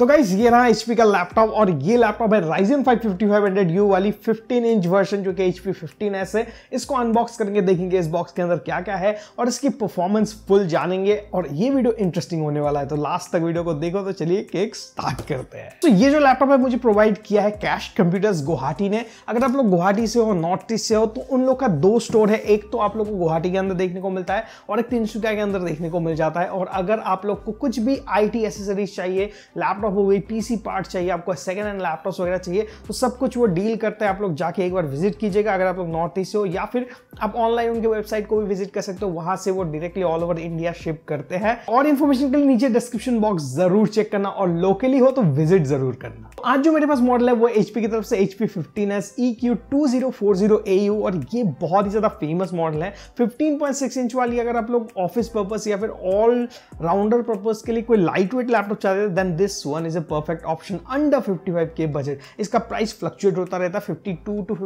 तो गाइज ये रहा एच का लैपटॉप और ये लैपटॉप है फाइव हंड्रेड 5500U वाली 15 इंच वर्जन जो कि एच पी फिफ्टीन है इसको अनबॉक्स करके देखेंगे इस बॉक्स के अंदर क्या क्या है और इसकी परफॉर्मेंस फुल जानेंगे और ये वीडियो इंटरेस्टिंग होने वाला है तो लास्ट तक वीडियो को देखो तो चलिए केक स्टार्ट करते हैं तो ये जो लैपटॉप है मुझे प्रोवाइड किया है कैश कंप्यूटर्स गुवाहाटी ने अगर आप लोग गुवाहाटी से हो नॉर्थ ईस्ट से हो तो उन लोग का दो स्टोर है एक तो आप लोग को गुवाहाटी के अंदर देखने को मिलता है और एक तीनसुकिया के अंदर देखने को मिल जाता है और अगर आप लोग को कुछ भी आई टी एसेसरीज चाहिए लैपटॉप लैपटॉप हो गई पीसी पार्ट चाहिए आपको सेकेंड हैंड लैपटॉप वगैरह चाहिए तो सब कुछ वो डील करता है आप लोग जाके एक बार विजिट कीजिएगा अगर आप लोग नॉर्थ ईस्ट से हो या फिर आप ऑनलाइन उनके वेबसाइट को भी विजिट कर सकते हो वहां से वो directly all over India ship करते हैं और इन्फॉर्मेशन के लिए नीचे डिस्क्रिप्शन बॉक्स जरूर चेक करना और लोकली हो तो विजिट जरूर करना तो आज जो मेरे पास मॉडल है वो एचपी की तरफ से HP fifteen S E Q two zero four zero A U और ये बहुत ही ज्यादा फेमस मॉडल है फिफ्टीन पॉइंट सिक्स इंच वाली अगर आप लोग ऑफिस पर्पज या फिर ऑल राउंडर पर्पज के लिए कोई लाइट वेट लैपटॉप चाहते हैं then this one one is a perfect option under के बजट इसका प्राइस फ्लक्चुएट होता रहता है 52 टू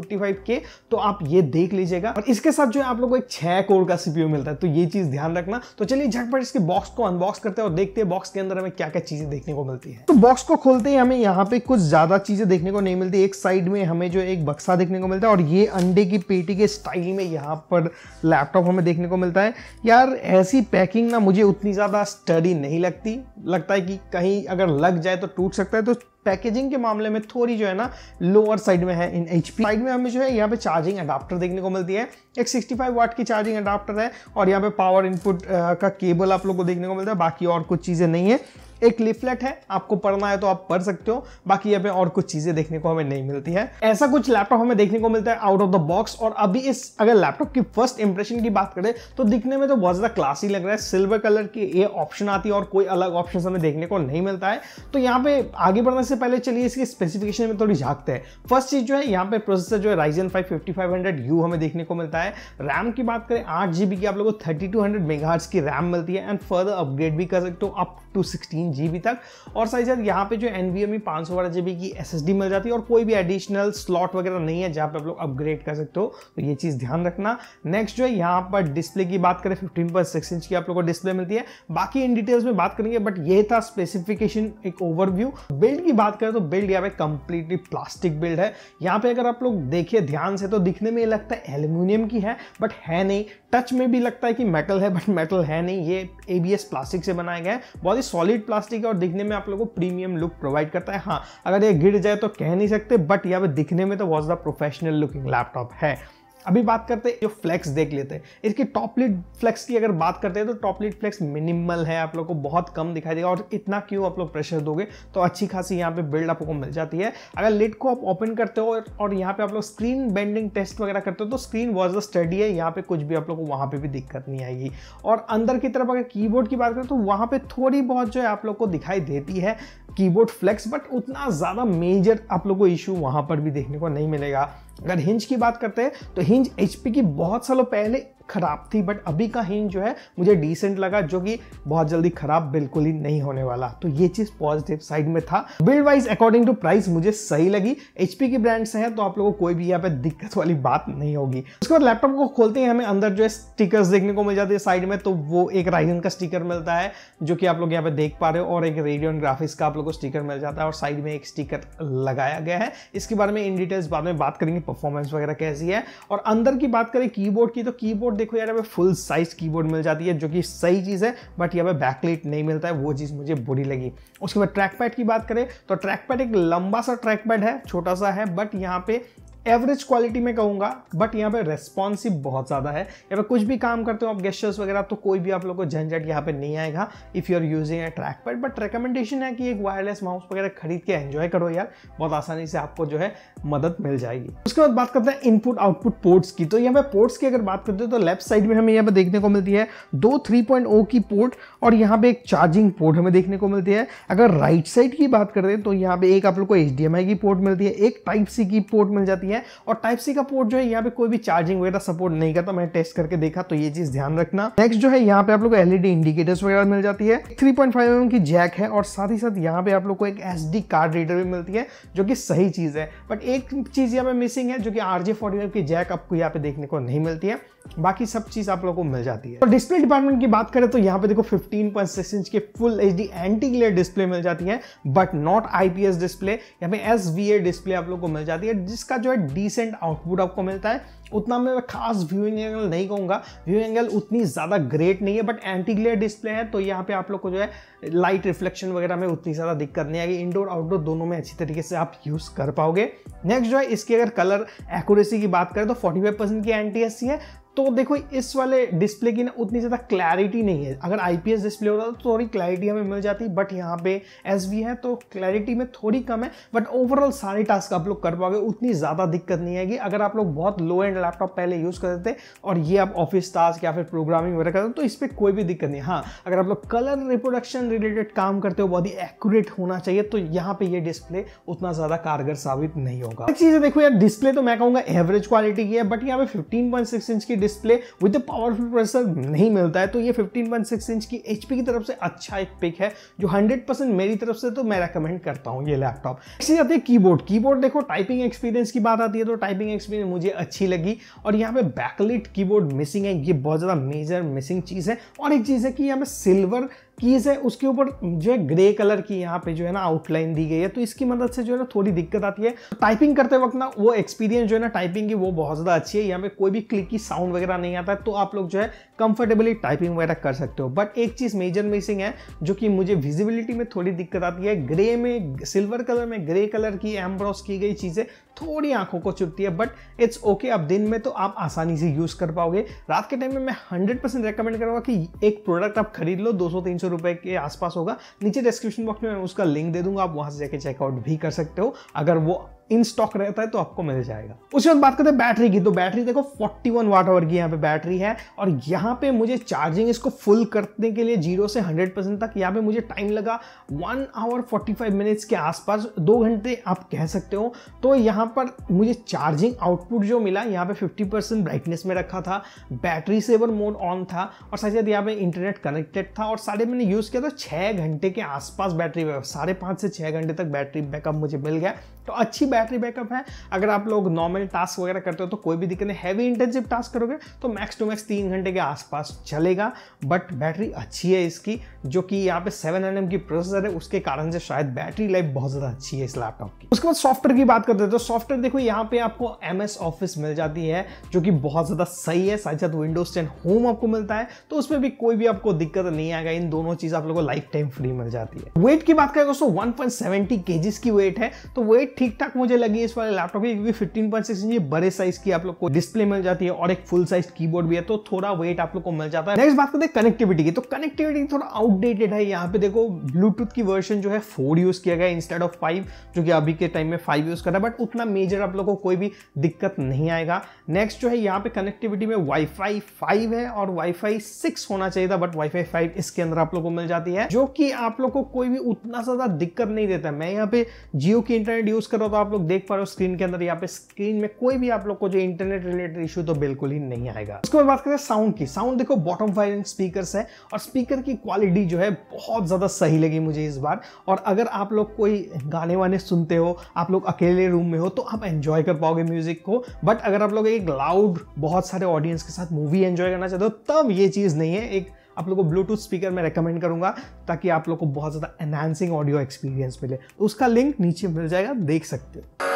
के तो आप ये देख लीजिएगा और इसके साथ जो है आप लोग को एक छह कोर का सीपीयू मिलता है तो ये चीज़ ध्यान रखना तो चलिए झटपट इसके बॉक्स को अनबॉक्स करते हैं और देखते हैं बॉक्स के अंदर हमें क्या क्या चीज़ें देखने को मिलती है तो बॉक्स को खोलते ही हमें यहाँ पे कुछ ज़्यादा चीज़ें देखने को नहीं मिलती एक साइड में हमें जो एक बक्सा देखने को मिलता है और ये अंडे की पेटी के स्टाइल में यहाँ पर लैपटॉप हमें देखने को मिलता है यार ऐसी पैकिंग ना मुझे उतनी ज़्यादा स्टडी नहीं लगती लगता है कि कहीं अगर लग लग जाए तो टूट सकता है तो पैकेजिंग के मामले में थोड़ी जो है ना लोअर साइड में है इन एच साइड में हमें जो है यहाँ पे चार्जिंग अडाप्टर देखने को मिलती है एक 65 फाइव वाट की चार्जिंग अडाप्टर है और यहाँ पे पावर इनपुट का केबल आप लोग को देखने को मिलता है बाकी और कुछ चीज़ें नहीं है एक लिफलेट है आपको पढ़ना है तो आप पढ़ सकते हो बाकी यहाँ पे और कुछ चीजें देखने को हमें नहीं मिलती है ऐसा कुछ लैपटॉप हमें देखने को मिलता है आउट ऑफ द बॉक्स और अभी इस अगर लैपटॉप की फर्स्ट इंप्रेशन की बात करें तो दिखने में तो बहुत ज्यादा क्लासी लग रहा है सिल्वर कलर की ये ऑप्शन आती है और कोई अलग ऑप्शन हमें देखने को नहीं मिलता है तो यहाँ पे आगे बढ़ने से पहले चलिए इसकी स्पेसिफिकेशन में थोड़ी झाकते हैं फर्स्ट चीज जो है यहाँ पे प्रोसेसर जो है राइजन फाइव फिफ्टी यू हमें देखने को मिलता है रैम की बात करें आठ की आप लोगों को थर्टी टू हंड्रेड की रैम मिलती है एंड फर्दर अपग्रेड भी कर सकते हो अप टू सिक्सटीन जी तक और साइज है यहाँ पे जो एन बी एम ई पाँच सौ बारह की एस मिल जाती है और कोई भी एडिशनल स्लॉट वगैरह नहीं है जहाँ पे आप लोग अपग्रेड कर सकते हो तो ये चीज़ ध्यान रखना नेक्स्ट जो है यहाँ पर डिस्प्ले की बात करें फिफ्टीन पॉइंट सिक्स इंच की आप लोग को डिस्प्ले मिलती है बाकी इन डिटेल्स में बात करेंगे बट ये था स्पेसिफिकेशन एक ओवरव्यू बिल्ड की बात करें तो बिल्ड यहाँ पे कंप्लीटली प्लास्टिक बिल्ड है यहाँ पे अगर आप लोग देखिए ध्यान से तो दिखने में लगता है एल्यूमिनियम की है बट है नहीं टच में भी लगता है कि मेटल है बट मेटल है नहीं ये ए प्लास्टिक से बनाया गया है बहुत ही सॉलिड प्लास्टिक है और दिखने में आप लोगों को प्रीमियम लुक प्रोवाइड करता है हाँ अगर ये गिर जाए तो कह नहीं सकते बट यहाँ पे दिखने में तो was the professional looking laptop है अभी बात करते हैं जो फ्लेक्स देख लेते हैं इसकी टॉप लिट फ्लेक्स की अगर बात करते हैं तो टॉप लिट फ्लेक्स मिनिमल है आप लोग को बहुत कम दिखाई देगा और इतना क्यों आप लोग प्रेशर दोगे तो अच्छी खासी यहाँ पे बिल्ड आपको मिल जाती है अगर लिट को आप ओपन करते हो और यहाँ पे आप लोग स्क्रीन बेंडिंग टेस्ट वगैरह करते हो तो स्क्रीन वॉज द स्टडी है यहाँ पे कुछ भी आप लोग को वहाँ पे भी दिक्कत नहीं आएगी और अंदर की तरफ अगर की की बात करें तो वहाँ पे थोड़ी बहुत जो है आप लोग को दिखाई देती है कीबोर्ड फ्लेक्स बट उतना ज़्यादा मेजर आप लोग को इशू वहाँ पर भी देखने को नहीं मिलेगा अगर हिंज की बात करते हैं तो हिंज एचपी की बहुत सालों पहले ख़राब थी बट अभी का हिंज जो है मुझे डिसेंट लगा जो कि बहुत जल्दी ख़राब बिल्कुल ही नहीं होने वाला तो ये चीज़ पॉजिटिव साइड में था build wise according to price मुझे सही लगी एच की ब्रांड से है तो आप लोगों को कोई भी यहाँ पे दिक्कत वाली बात नहीं होगी उसके बाद लैपटॉप को खोलते ही हमें अंदर जो है स्टिकर्स देखने को मिल जाते हैं साइड में तो वो एक राइजन का स्टिकर मिलता है जो कि आप लोग यहाँ पे देख पा रहे हो और एक रेडियो ग्राफिक्स का आप लोग को स्टिकर मिल जाता है और साइड में एक स्टिकर लगाया गया है इसके बारे में इन डिटेल्स बाद में बात करेंगे परफॉर्मेंस वगैरह कैसी है और अंदर की बात करें कीबोर्ड की तो कीबोर्ड कीबोर्ड देखो यार हमें फुल साइज कीबोर्ड मिल जाती है जो कि सही चीज़ है बट यहाँ पे बैकलेट नहीं मिलता है वो चीज़ मुझे बुरी लगी उसके बाद ट्रैक पैड की बात करें तो ट्रैक पैड एक लंबा सा ट्रैक पैड है छोटा सा है बट यहाँ पे एवरेज क्वालिटी में कहूंगा बट यहाँ पे रेस्पॉन्सिव बहुत ज़्यादा है यहाँ फिर कुछ भी काम करते हो आप गेस्टर्स वगैरह तो कोई भी आप लोगों को झंझट यहाँ पे नहीं आएगा if you are using a track pad but recommendation है कि एक वायरलेस माउस वगैरह खरीद के एंजॉय करो यार बहुत आसानी से आपको जो है मदद मिल जाएगी उसके बाद बात करते हैं इनपुट आउटपुट पोर्ट्स की तो यहाँ पे पोर्ट्स की अगर बात करते हो तो लेफ्ट साइड में हमें यहाँ पे देखने को मिलती है दो थ्री oh की पोर्ट और यहाँ पे एक चार्जिंग पोर्ट हमें देखने को मिलती है अगर राइट साइड की बात करें तो यहाँ पे एक आप लोग को एच की पोर्ट मिलती है एक टाइप सी की पोर्ट मिल जाती है है और टाइप सी का पोर्ट जो है यहाँ पे कोई भी चार्जिंग वगैरह सपोर्ट नहीं करता मैंने टेस्ट करके देखा तो ये चीज ध्यान रखना नेक्स्ट जो है यहाँ पे आप लोग एलईडी इंडिकेटर्स वगैरह मिल जाती है थ्री पॉइंट mm की जैक है और साथ ही साथ यहाँ पे आप लोग को एक एस कार्ड रीडर भी मिलती है जो कि सही चीज है बट एक चीज यहाँ पे मिसिंग है जो कि आर जे की जैक आपको यहाँ पे देखने को नहीं मिलती है बाकी सब चीज आप लोग को मिल जाती है और डिस्प्ले डिपार्टमेंट की बात करें तो यहाँ पे देखो 15.6 इंच के full H D anti glare display मिल जाती है बट नॉट आईपीएस डिस्प्ले यहाँ पे एस डिस्प्ले आप लोग को मिल जाती है जिसका जो है डिसेंट आउटपुट आपको मिलता है उतना मैं खास व्यूइंग एंगल नहीं कहूँगा व्यूइंग एंगल उतनी ज़्यादा ग्रेट नहीं है बट एंटी ग्लेयर डिस्प्ले है तो यहाँ पे आप लोग को जो है लाइट रिफ्लेक्शन वगैरह में उतनी ज़्यादा दिक्कत नहीं आएगी इंडोर आउटडोर दोनों में अच्छी तरीके से आप यूज़ कर पाओगे नेक्स्ट जो है इसकी अगर कलर एक्यूरेसी की बात करें तो 45 परसेंट की एन है तो देखो इस वाले डिस्प्ले की ना उतनी ज़्यादा क्लैरिटी नहीं है अगर आई डिस्प्ले होता तो थोड़ी क्लैरिटी हमें मिल जाती बट यहाँ पे एस है तो क्लैरिटी में थोड़ी कम है बट ओवरऑल सारे टास्क आप लोग कर पाओगे उतनी ज़्यादा दिक्कत नहीं आएगी अगर आप लोग बहुत लो एंड लैपटॉप पहले यूज़ करते थे और ये आप ऑफिस टास्क या फिर प्रोग्रामिंग वगैरह करते हो तो इस पर कोई भी दिक्कत नहीं हाँ अगर आप लोग कलर रिप्रोडक्शन रिलेटेड काम करते हो बहुत ही एक्यूरेट होना चाहिए तो यहाँ पर यह डिस्प्ले उतना ज़्यादा कारगर साबित नहीं होगा एक चीज देखो यार डिस्प्ले तो मैं कहूँगा एवरेज क्वालिटी की है बट यहाँ पे फिफ्टीन इंच की डिस्प्ले विद पावरफुल प्रोसेसर नहीं मिलता है तो ये 15.6 इंच की एच की तरफ से अच्छा एक पिक है जो 100% मेरी तरफ से तो मैं रेकमेंड करता हूँ ये लैपटॉप इससे जाते हैं की बोर्ड देखो टाइपिंग एक्सपीरियंस की बात आती है तो टाइपिंग एक्सपीरियंस मुझे अच्छी लगी और यहाँ पे बैकलिट की मिसिंग है ये बहुत ज़्यादा मेजर मिसिंग चीज़ है और एक चीज़ है कि यहाँ पे सिल्वर कीज़ है उसके ऊपर जो है ग्रे कलर की यहाँ पे जो है ना आउटलाइन दी गई है तो इसकी मदद से जो है ना थोड़ी दिक्कत आती है टाइपिंग करते वक्त ना वो एक्सपीरियंस जो है ना टाइपिंग की वो बहुत ज़्यादा अच्छी है यहाँ पे कोई भी क्लिक की साउंड वगैरह नहीं आता है तो आप लोग जो है कंफर्टेबली टाइपिंग वगैरह कर सकते हो बट एक चीज़ मेजर मिसिंग है जो कि मुझे विजिबिलिटी में थोड़ी दिक्कत आती है ग्रे में सिल्वर कलर में ग्रे कलर की एम्ब्रॉस की गई चीज़ें थोड़ी आंखों को चुपती है बट इट्स ओके अब दिन में तो आप आसानी से यूज़ कर पाओगे रात के टाइम में मैं हंड्रेड परसेंट रिकमेंड करूँगा कि एक प्रोडक्ट आप खरीद लो दो सौ तीन सौ के आसपास होगा नीचे डिस्क्रिप्शन बॉक्स में मैं उसका लिंक दे दूंगा आप वहां से जाके चेकआउट भी कर सकते हो अगर वो इन स्टॉक रहता है तो आपको मिल जाएगा उसके बाद बात करते हैं बैटरी की तो बैटरी देखो 41 वन वाट आवर की यहाँ पे बैटरी है और यहाँ पे मुझे चार्जिंग इसको फुल करने के लिए जीरो से 100 परसेंट तक यहाँ पे मुझे टाइम लगा वन आवर 45 मिनट्स के आसपास दो घंटे आप कह सकते हो तो यहाँ पर मुझे चार्जिंग आउटपुट जो मिला यहाँ पे फिफ्टी ब्राइटनेस में रखा था बैटरी सेवर मोड ऑन था और साथ ही साथ यहाँ पे इंटरनेट कनेक्टेड था और साढ़े मैंने यूज़ किया था छः घंटे के आसपास बैटरी साढ़े पाँच से छः घंटे तक बैटरी बैकअप मुझे मिल गया तो अच्छी बैटरी बैकअप है अगर आप लोग नॉर्मल टास्क वगैरह करते हो तो कोई भी दिक्कत नहीं हैवी इंटेंसिव टास्क करोगे तो मैक्स टू मैक्स तीन घंटे के आसपास चलेगा बट बैटरी अच्छी है इसकी जो कि यहाँ पे सेवन एन की प्रोसेसर है उसके कारण से शायद बैटरी लाइफ बहुत ज़्यादा अच्छी है इस लैपटॉप की उसके बाद सॉफ्टवेयर की बात करते हैं तो सॉफ्टवेयर देखो यहाँ पे आपको एम ऑफिस मिल जाती है जो कि बहुत ज़्यादा सही है साथ ही साथ विंडोज टेन होम आपको मिलता है तो उसमें भी कोई भी आपको दिक्कत नहीं आएगा इन दोनों चीज़ आप लोग को लाइफ टाइम फ्री मिल जाती है वेट की बात करें दोस्तों वन पॉइंट की वेट है तो वेट ठीक ठाक मुझे लगी इस वाले लैपटॉप की क्योंकि फिफ्टीन पॉइंट सिक्स इंच बड़े साइज की आप लोग को डिस्प्ले मिल जाती है और एक फुल साइज कीबोर्ड भी है तो थोड़ा वेट आप लोग को मिल जाता है नेक्स्ट बात करते हैं कनेक्टिविटी की तो कनेक्टिविटी थोड़ा आउटडेटेड है यहाँ पे देखो ब्लूटूथ की वर्जन जो है फोर यूज किया गया इंस्टेड ऑफ फाइव जो कि अभी के टाइम में फाइव यूज कर रहा है बट उतना मेजर आप लोग को कोई भी दिक्कत नहीं आएगा नेक्स्ट जो है यहाँ पे कनेक्टिविटी में वाईफाई फाइव है और वाईफाई सिक्स होना चाहिए था बट वाईफाई फाइव इसके अंदर आप लोग को मिल जाती है जो कि आप लोग को कोई भी उतना ज्यादा दिक्कत नहीं देता मैं यहाँ पे जियो की इंटरनेट यूज यूज़ कर रहे हो तो आप लोग देख पा रहे हो स्क्रीन के अंदर यहाँ पे स्क्रीन में कोई भी आप लोग को जो इंटरनेट रिलेटेड इशू तो बिल्कुल ही नहीं आएगा उसके बाद बात करते हैं साउंड की साउंड देखो बॉटम फाइव स्पीकर है और स्पीकर की क्वालिटी जो है बहुत ज़्यादा सही लगी मुझे इस बार और अगर आप लोग कोई गाने वाने सुनते हो आप लोग अकेले रूम में हो तो आप एंजॉय कर पाओगे म्यूज़िक को बट अगर आप लोग एक लाउड बहुत सारे ऑडियंस के साथ मूवी एंजॉय करना चाहते हो तब ये चीज़ नहीं है एक आप लोग को ब्लूटूथ स्पीकर मैं रिकमेंड करूंगा ताकि आप लोग को बहुत ज़्यादा एनहांसिंग ऑडियो एक्सपीरियंस मिले तो उसका लिंक नीचे मिल जाएगा देख सकते हो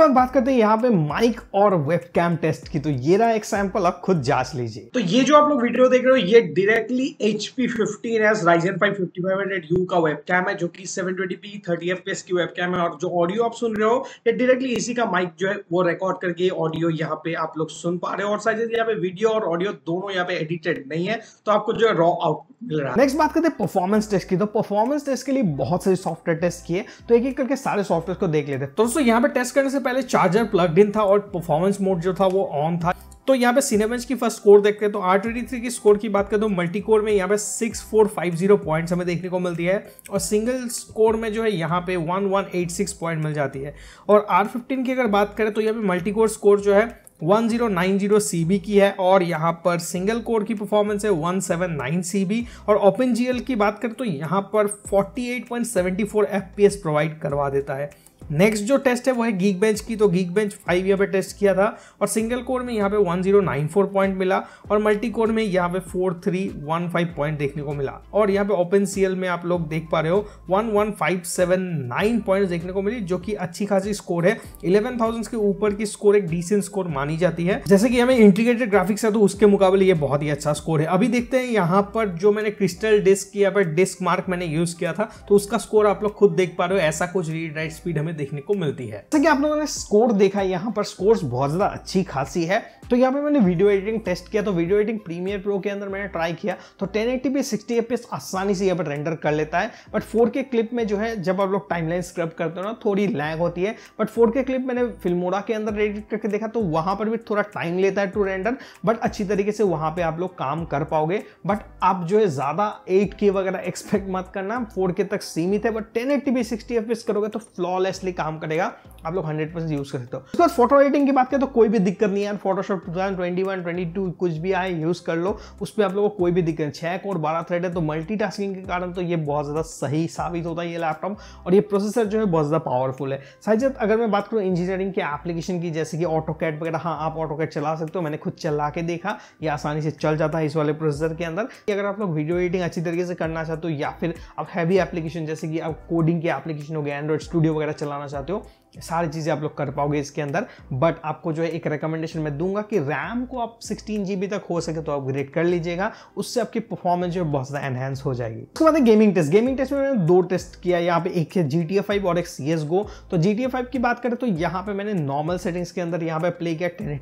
बाद बात करते हैं यहाँ पे माइक और वेबकैम टेस्ट की तो ये रहा एक सैंपल आप खुद जांच लीजिए तो ये जो आप लोग वीडियो देख रहे हो ये directly H P fifteen S Ryzen five fifty five hundred U का वेबकैम है जो कि seven twenty P thirty F की वेबकैम है और जो ऑडियो आप सुन रहे हो ये डायरेक्टली इसी का माइक जो है वो रिकॉर्ड करके ऑडियो यहाँ पे आप लोग सुन पा रहे हो और साथ ही यहाँ पे वीडियो और ऑडियो दोनों यहाँ पे एडिटेड नहीं है तो आपको जो है रॉ आउटपुट मिल रहा है नेक्स्ट बात करते हैं परफॉर्मेंस टेस्ट की तो परफॉर्मेंस टेस्ट के लिए बहुत सारे सॉफ्टवेयर टेस्ट किए तो एक एक करके सारे सॉफ्टवेयर को देख लेते हैं तो दोस्तों यहाँ पे टेस्ट करने से पहले चार्जर प्लग्ड इन था और परफॉर्मेंस मोड जो था वो ऑन था तो यहाँ पे सिनेमेंच की फर्स्ट स्कोर देखते हैं तो आर ट्वेंटी थ्री की स्कोर की बात करें तो मल्टी कोर में यहाँ पे six four five zero points हमें देखने को मिलती है और सिंगल स्कोर में जो है यहाँ पे one one eight six point मिल जाती है और आर फिफ्टीन की अगर बात करें तो यहाँ पे मल्टी कोर स्कोर जो है 1090 CB की है और यहाँ पर सिंगल कोर की परफॉर्मेंस है 179 CB और ओपन जी की बात करें तो यहाँ पर 48.74 FPS प्रोवाइड करवा देता है नेक्स्ट जो टेस्ट है वो है गीक बेंच की तो गीक बेंच फाइव यहाँ पे टेस्ट किया था और सिंगल कोर में यहाँ पे 1094 पॉइंट मिला और मल्टी कोर में यहाँ पे 4315 पॉइंट देखने को मिला और यहाँ पे ओपन सी में आप लोग देख पा रहे हो 11579 पॉइंट्स देखने को मिली जो कि अच्छी खासी स्कोर है इलेवन के ऊपर की स्कोर एक डिसेंट स्कोर मानी जाती है जैसे कि हमें इंटीग्रेटेड ग्राफिक्स है तो उसके मुकाबले ये बहुत ही अच्छा स्कोर है अभी देखते हैं यहाँ पर जो मैंने क्रिस्टल डिस्क या फिर डिस्क मार्क मैंने यूज किया था तो उसका स्कोर आप लोग खुद देख पा रहे हो ऐसा कुछ रीड राइट स्पीड हमें देखने को मिलती है जैसे कि आप लोगों ने स्कोर देखा है यहाँ पर स्कोर बहुत ज़्यादा अच्छी खासी है तो यहाँ पे मैंने वीडियो एडिटिंग टेस्ट किया तो वीडियो एडिटिंग प्रीमियर प्रो के अंदर मैंने ट्राई किया तो ten eighty P sixty F आसानी से यहाँ पर रेंडर कर लेता है बट फोर के क्लिप में जो है जब आप लोग टाइमलाइन स्क्रब करते हो ना थोड़ी लैग होती है बट फोर के क्लिप मैंने फिल्मोरा के अंदर एडिट करके देखा तो वहाँ पर भी थोड़ा टाइम लेता है टू रेंडर बट अच्छी तरीके से वहाँ पर आप लोग काम कर पाओगे बट आप जो है ज़्यादा एट के वगैरह एक्सपेक्ट मत करना फोर के तक सीमित है बट टेन एट्टी पे सिक्सटी एफ करोगे तो फ्लॉलेसली काम करेगा आप लोग 100 परसेंट यूज़ कर सकते हो उसके बाद फोटो एडिटिंग की बात करें तो कोई भी दिक्कत नहीं है Photoshop two thousand twenty one twenty two कुछ भी आए यूज़ कर लो उस पर आप लोगों को कोई भी दिक्कत नहीं छह और बारह थ्रेड है तो मल्टी के कारण तो ये बहुत ज़्यादा सही साबित होता है ये लैपटॉप और ये प्रोसेसर जो है बहुत ज़्यादा पावरफुल है साथ अगर मैं बात करूँ इंजीनियरिंग के एप्लीकेशन की जैसे कि ऑटो कैट वगैरह हाँ आप ऑटो कैट चला सकते हो मैंने खुद चला के देखा ये आसानी से चल जाता है इस वाले प्रोसेसर के अंदर अगर आप लोग वीडियो एडिटिंग अच्छी तरीके से करना चाहते हो या फिर आप हैवी एप्लीकेशन जैसे कि आप कोडिंग के एप्लीकेशन हो गया एंड्रॉइड स्टूडियो वगैरह चलाना चाहते हो सारी चीज़ें आप लोग कर पाओगे इसके अंदर बट आपको जो है एक रिकमेंडेशन मैं दूंगा कि रैम को आप सिक्सटीन जी तक हो सके तो अपग्रेड कर लीजिएगा उससे आपकी परफॉर्मेंस जो है बहुत ज़्यादा एनहेंस हो जाएगी उसके बाद गेमिंग टेस्ट गेमिंग टेस्ट में मैंने दो टेस्ट किया यहाँ पे एक है जी टी और एक सी एस गो तो जी टी की बात करें तो यहाँ पे मैंने नॉर्मल सेटिंग्स के अंदर यहाँ पे प्ले किया टेन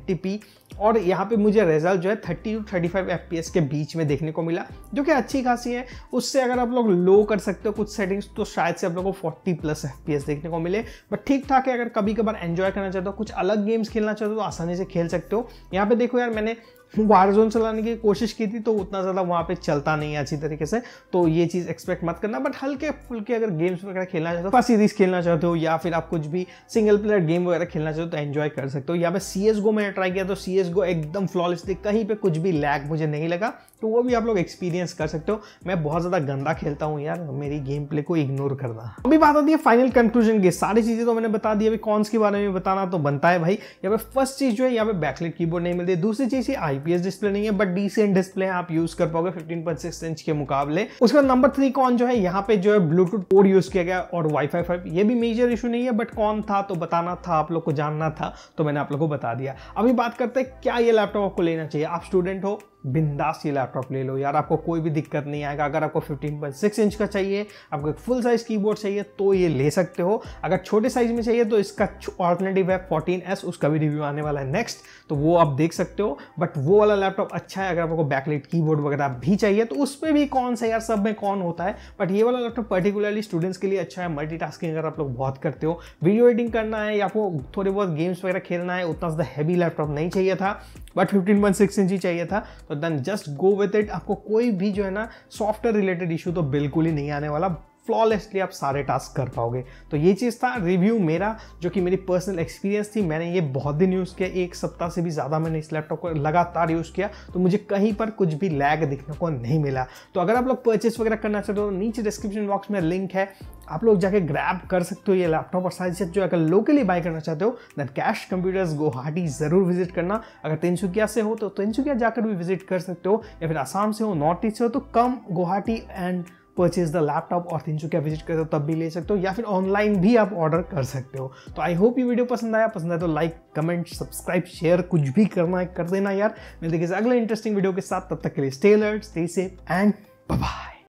और यहाँ पे मुझे रिजल्ट जो है 30 टू 35 एफ के बीच में देखने को मिला जो कि अच्छी खासी है उससे अगर आप लोग लो कर सकते हो कुछ सेटिंग्स तो शायद से आप लोग को फोर्टी प्लस एफ देखने को मिले बट ठीक ठाक है अगर कभी कभार एन्जॉय करना चाहते हो कुछ अलग गेम्स खेलना चाहते हो तो आसानी से खेल सकते हो यहाँ पे देखो यार मैंने वार जोन चलाने की कोशिश की थी तो उतना ज़्यादा वहाँ पे चलता नहीं है अच्छी तरीके से तो ये चीज़ एक्सपेक्ट मत करना बट हल्के फुल्के अगर गेम्स वगैरह खेलना चाहते हो फर्स्ट सीरीज खेलना चाहते हो या फिर आप कुछ भी सिंगल प्लेयर गेम वगैरह खेलना चाहते हो तो एन्जॉय कर सकते हो या पे सी एस गो मैंने ट्राई किया तो सी एस गो एकदम फ्लॉलेस थी कहीं पर कुछ भी लैक मुझे नहीं लगा तो वो भी आप लोग एक्सपीरियंस कर सकते हो मैं बहुत ज़्यादा गंदा खेलता हूँ यार मेरी गेम प्ले को इग्नोर करना अभी बात आती है फाइनल कंक्लूजन की सारी चीज़ें तो मैंने बता दी अभी कॉन्स के बारे में बताना तो बनता है भाई यहाँ पर फर्स्ट चीज़ जो है यहाँ पे बैकलेट कीबोर्ड नहीं मिलती दूसरी चीज़ ये आई आईपीएस डिस्प्ले नहीं है बट डिसेंट डिस्प्ले आप यूज कर पाओगे 15.6 इंच के मुकाबले उसके बाद नंबर थ्री कौन जो है यहाँ पे जो है ब्लूटूथ फोर यूज किया गया और वाईफाई फाइव ये भी मेजर इशू नहीं है बट कौन था तो बताना था आप लोग को जानना था तो मैंने आप लोग को बता दिया अभी बात करते हैं क्या ये लैपटॉप आपको लेना चाहिए आप स्टूडेंट हो बिंदास ये लैपटॉप ले लो यार आपको कोई भी दिक्कत नहीं आएगा अगर आपको 15.6 इंच का चाहिए आपको एक फुल साइज़ कीबोर्ड चाहिए तो ये ले सकते हो अगर छोटे साइज़ में चाहिए तो इसका ऑल्टरनेटिव है 14S उसका भी रिव्यू आने वाला है नेक्स्ट तो वो आप देख सकते हो बट वो वाला लैपटॉप अच्छा है अगर आपको बैकलेट की वगैरह भी चाहिए तो उस पर भी कौन सा यार सब में कौन होता है बट ये वाला लैपटॉप पर्टिकुलरली स्टूडेंट्स के लिए अच्छा है मल्टी अगर आप लोग बहुत करते हो वीडियो एडिटिंग करना है या आपको थोड़े बहुत गेम्स वगैरह खेलना है उतना ज़्यादा हैवी लैपटॉप नहीं चाहिए था but fifteen point six inch ही चाहिए था तो then just go with it आपको कोई भी जो है ना सॉफ्टवेयर रिलेटेड इशू तो बिल्कुल ही नहीं आने वाला फ्लॉलेसली आप सारे टास्क कर पाओगे तो ये चीज़ था रिव्यू मेरा जो कि मेरी पर्सनल एक्सपीरियंस थी मैंने ये बहुत दिन यूज़ किया एक सप्ताह से भी ज़्यादा मैंने इस लैपटॉप को लगातार यूज़ किया तो मुझे कहीं पर कुछ भी लैग दिखने को नहीं मिला तो अगर आप लोग परचेस वगैरह करना चाहते हो तो नीचे डिस्क्रिप्शन बॉक्स में लिंक है आप लोग जाके ग्रैब कर सकते हो ये लैपटॉप और साथ ही साथ जो अगर लोकली बाय करना चाहते हो दैन कैश कंप्यूटर्स गुवाहाटी ज़रूर विजिट करना अगर तिनसुकिया से हो तो तिनसुकिया जाकर भी विजिट कर सकते हो या फिर आसाम से हो नॉर्थ ईस्ट से हो तो come Guwahati and purchase the laptop और तिनचुकिया विजिट करते हो तो तब भी ले सकते हो या फिर ऑनलाइन भी आप ऑर्डर कर सकते हो तो आई होप ये वीडियो पसंद आया पसंद आया तो लाइक कमेंट सब्सक्राइब शेयर कुछ भी करना है कर देना यार मिलते अगले इंटरेस्टिंग वीडियो के साथ तब तक के लिए stay alert stay safe and bye